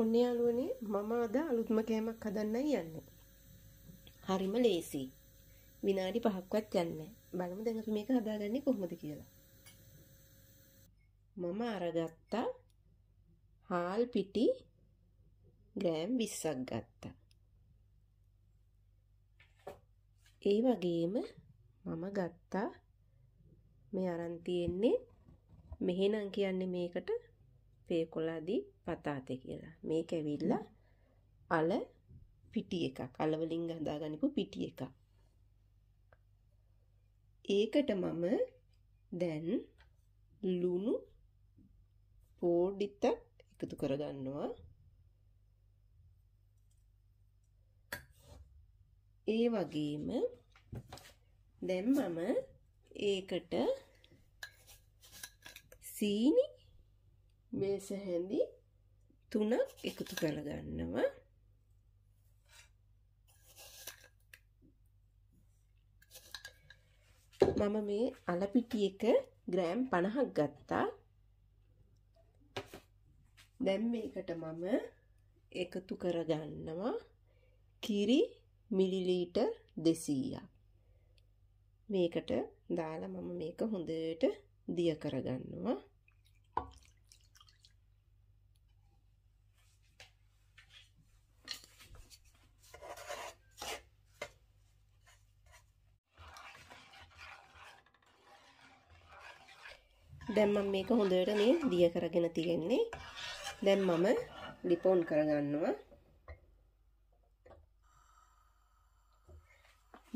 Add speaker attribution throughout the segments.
Speaker 1: ඔන්න යාළුවනේ මම අද අලුත්ම කෑමක් හදන්නයි යන්නේ. හරිම ලේසි. විනාඩි 5ක්වත් යන්නේ බලමු දැන් අපි මේක හදාගන්නේ කොහොමද කියලා. මම අරගත්ත හාල් පිටි ග්‍රෑම් 20ක් ගත්තා. ඒ වගේම මම ගත්තා මේ අරන් තියෙන්නේ මෙහෙනම් කියන්නේ මේකට පේකොලාදී පතාතේ කියලා මේක ඇවිල්ලා අල පිටි එකක් අලවලින් හදාගනිපු පිටි එකක් ඒකට මම දැන් ලුණු පෝඩිතක් එකතු කරගන්නවා ඒ වගේම දැන් මම ඒකට සීනි මේස හැඳි තුනක් එකතු කරගන්නවා මම මේ අලපිටි එක ග්‍රෑම් 50ක් ගත්තා. දැන් මේකට මම එකතු කරගන්නවා කිරි මිලිලීටර් 200ක්. මේකට දාලා මම මේක හොඳට දිය කරගන්නවා. දැන් මම මේක හොඳට මේ දිය කරගෙන තියෙන්නේ. දැන් මම ලිපොන් කරගන්නවා.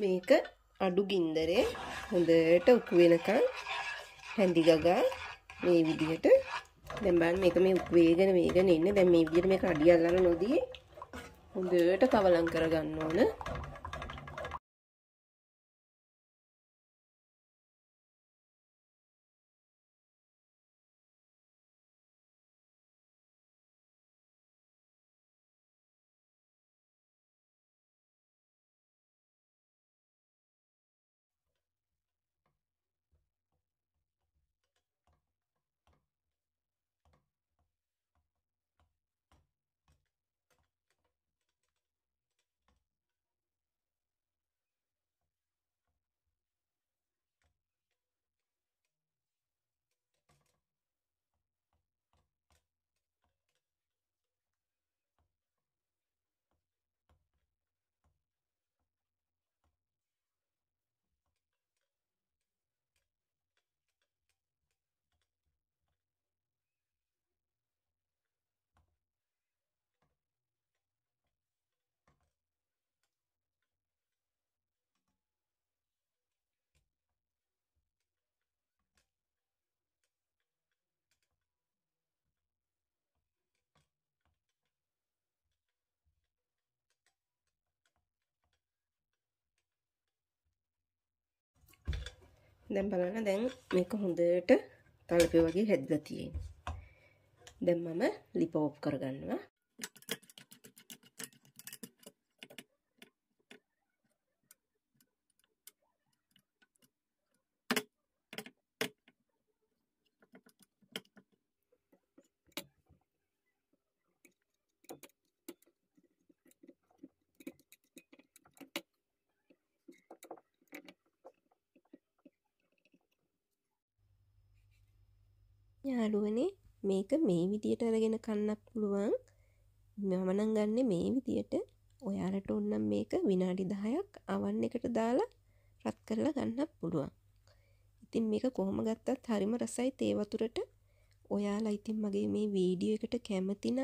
Speaker 1: මේක අඩු ගින්දරේ හොඳට උකු වෙනකන් හැඳි ගගා මේ විදිහට දැන් බලන්න මේක මේ වේගන වේගන එන්නේ. දැන් මේ විදිහට මේක අඩිය අල්ලන නොදී හොඳට කවලම් කරගන්න ඕන. දැන් බලන්න දැන් මේක හොඳට තලපේ වගේ හැදලා තියෙනවා. දැන් මම ලිප ඕෆ් කරගන්නවා. යාළුවනේ මේක මේ විදියට අරගෙන කන්නත් පුළුවන් මමනං ගන්න මේ විදියට ඔයාලට ඔන්නම් මේක විනාඩි දහයක් අවන් එකට දාලා රත් කරලා ගන්නත් පුළුවන් ඉතින් මේක කොහොම ගත්තත් හරිම රසයි තේවතුරට ඔයාලා ඉතින් මගේ මේ වීඩියෝ එකට කැමතිනම්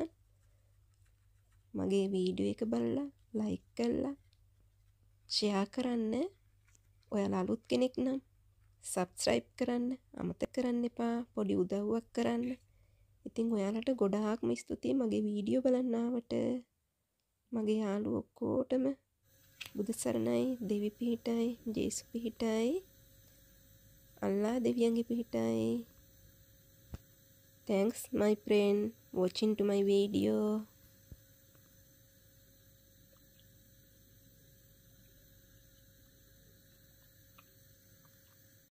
Speaker 1: මගේ වීඩියෝ එක බලලා ලයික් කරලා ෂෙයා කරන්න ඔයාලා අලුත් කෙනෙක් නම් සබස්්‍රයිප් කරන්න අමත කරන්න එපා පොඩි උදව්වක් කරන්න ඉතිං ඔයාලට ගොඩාක්ම ස්තුතියි මගේ වීඩියෝ බලන්නාවට මගේ යාලු ඔක්කෝටම බුදුසරණයි දෙවි පිහිටයි ජේසු පිහිටයි අල්ලා දෙවියන්ගේ පිහිටයි thanks my friend watching to my video